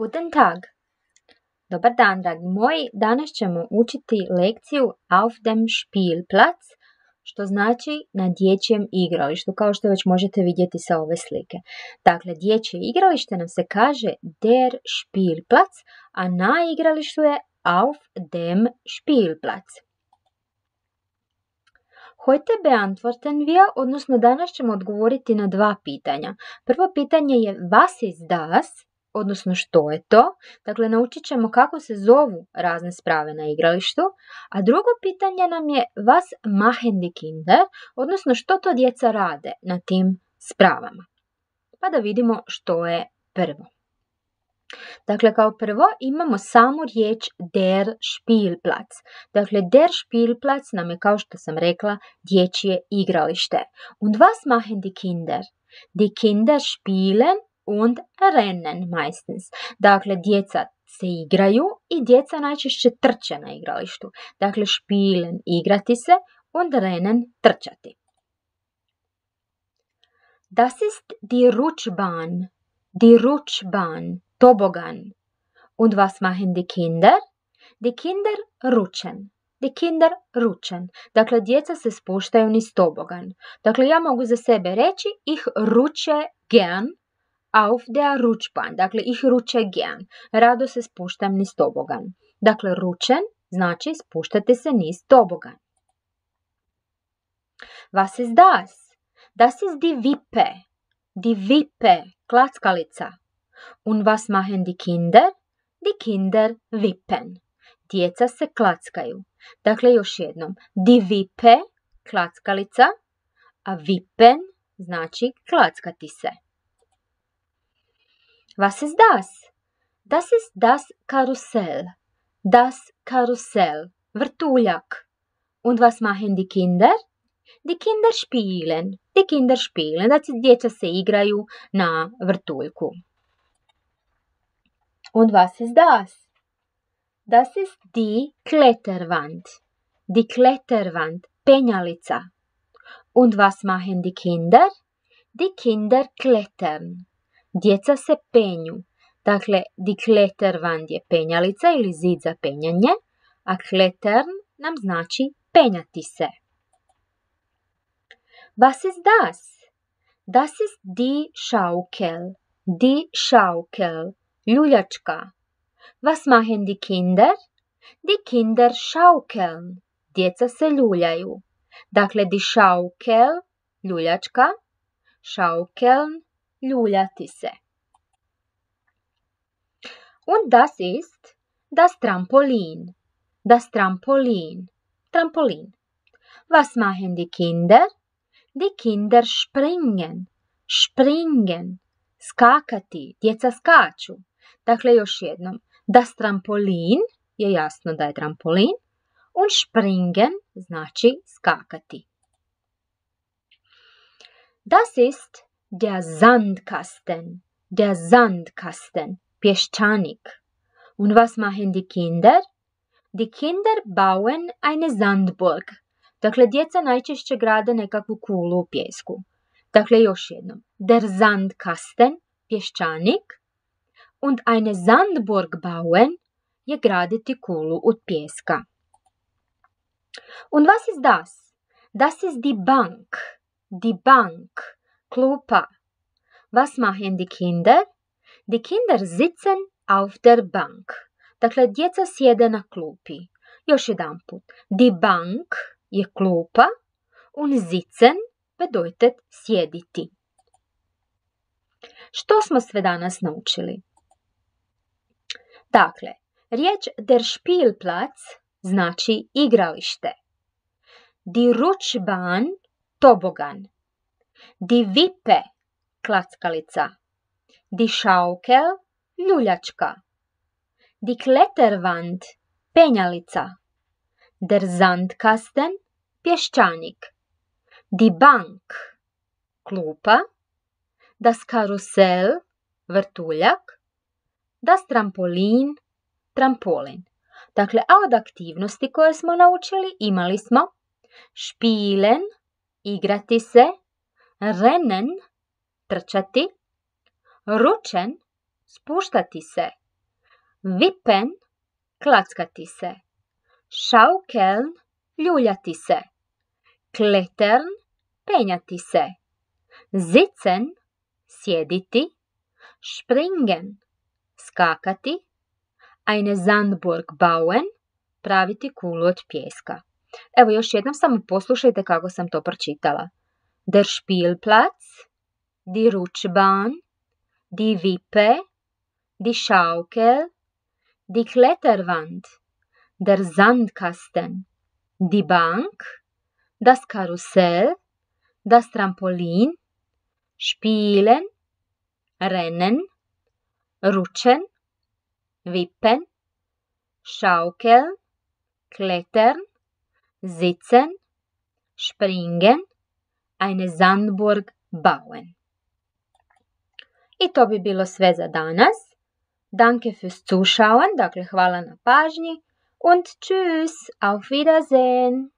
Guten Tag! Dobar dan, dragi moji. Danas ćemo učiti lekciju Auf dem Spielplatz, što znači na dječjem igralištu, kao što već možete vidjeti sa ove slike. Dakle, dječje igralište nam se kaže der Spielplatz, a na igralištu je Auf dem Spielplatz. Hojte beantworten wir, odnosno danas ćemo odgovoriti na dva pitanja. Prvo pitanje je was ist das, odnosno što je to. Dakle, naučit ćemo kako se zovu razne sprave na igralištu. A drugo pitanje nam je vas machen die Kinder, odnosno što to djeca rade na tim spravama. Pa da vidimo što je prvo. Dakle, kao prvo imamo samo riječ der Spielplatz. Dakle, der Spielplatz nam je, kao što sam rekla, dječje igralište. Und was machen die Kinder? Die Kinder spielen und rennen meistens. Dakle, djeca se igraju i djeca najčešće trče na igralištu. Dakle, špilen igrati se, und rennen trčati. Das ist die Rutschbahn. Die Rutschbahn. Tobogan. Und was machen die Kinder? Die Kinder rutschen. Die Kinder rutschen. Dakle, djeca se spuštaju niz tobogan. Dakle, ja mogu za sebe reći, ich rutsche gern auf der Rutschbahn, dakle ich ruče gern, rado se spuštam niz tobogan. Dakle, ručen znači spuštate se niz tobogan. Was ist das? Das ist die Wippe. Die Wippe, klackalica. Und was machen die Kinder? Die Kinder wippen. Djeca se klackaju. Dakle, još jednom. Die Wippe, klackalica, a wippen znači klackati se. Was ist das? Das ist das Karussell. Das Karussell. Vertuljak. Und was machen die Kinder? Die Kinder spielen. Die Kinder spielen. Znači djeca se igraju na vrtuljku. Und was ist das? Das ist die Kletterwand. Die Kletterwand. Penjalica. Und was machen die Kinder? Die Kinder klettern. Djeca se penju. Dakle, di van je penjalica ili zid za penjanje, a kletern nam znači penjati se. Was ist das? Das ist die Schaukel. Die Schaukel. Ljuljačka. Was machen die Kinder? Die Kinder schaukeln. Djeca se ljuljaju. Dakle, die Schaukel, ljuljačka, schaukeln, ljuljati se. Und das ist das Trampolin. Das Trampolin. Trampolin. Was machen die Kinder? Die Kinder springen. Springen. Skakati. Djeca skaču. Dakle, još jednom. Das Trampolin je jasno da je trampolin. Und springen znači skakati. Das ist Der Sandkasten, der Sandkasten, Pieschanik. Und was machen die Kinder? Die Kinder bauen eine sandburg. Dakle, djeca najčešće grade nekakvu kulu u pjesku. Dakle, još jednom. Der Sandkasten, pješčanik. Und eine Sandburg bauen je graditi kulu od pjeska. Und was ist das? Das ist die Bank. Die Bank. Klupa. Was machen die Kinder? Die Kinder sitzen auf der bank. Dakle, djeca sjede na klupi. Još jedan put. Die bank je klupa. Un sitzen bedeutet sjediti. Što smo sve danas naučili? Dakle, riječ der Spielplatz znači igralište. Die Rutschbahn tobogan Di vipe, klackalica. Di šaukel, ljuljačka. Di kletervand, penjalica. Der zandkasten, pješčanik. Di bank, klupa. Das karusel, vrtuljak. Das trampolin, trampolin. Dakle, a od aktivnosti koje smo naučili imali smo špilen, igrati se, renen, trčati, ručen, spuštati se, vipen, klackati se, šaukeln, ljuljati se, kletern, penjati se, zicen, sjediti, springen, skakati, eine Sandburg bauen, praviti kulu od pjeska. Evo još jednom samo poslušajte kako sam to pročitala. der Spielplatz, die Rutschbahn, die Wippe, die Schaukel, die Kletterwand, der Sandkasten, die Bank, das Karussell, das Trampolin, Spielen, Rennen, Rutschen, Wippen, Schaukeln, Klettern, Sitzen, Springen, eine Sandburg bauen. I to bi bilo sve za danas. Danke fürs Zuschauen, dakle hvala na pažnji und tschüss, auf Wiedersehen.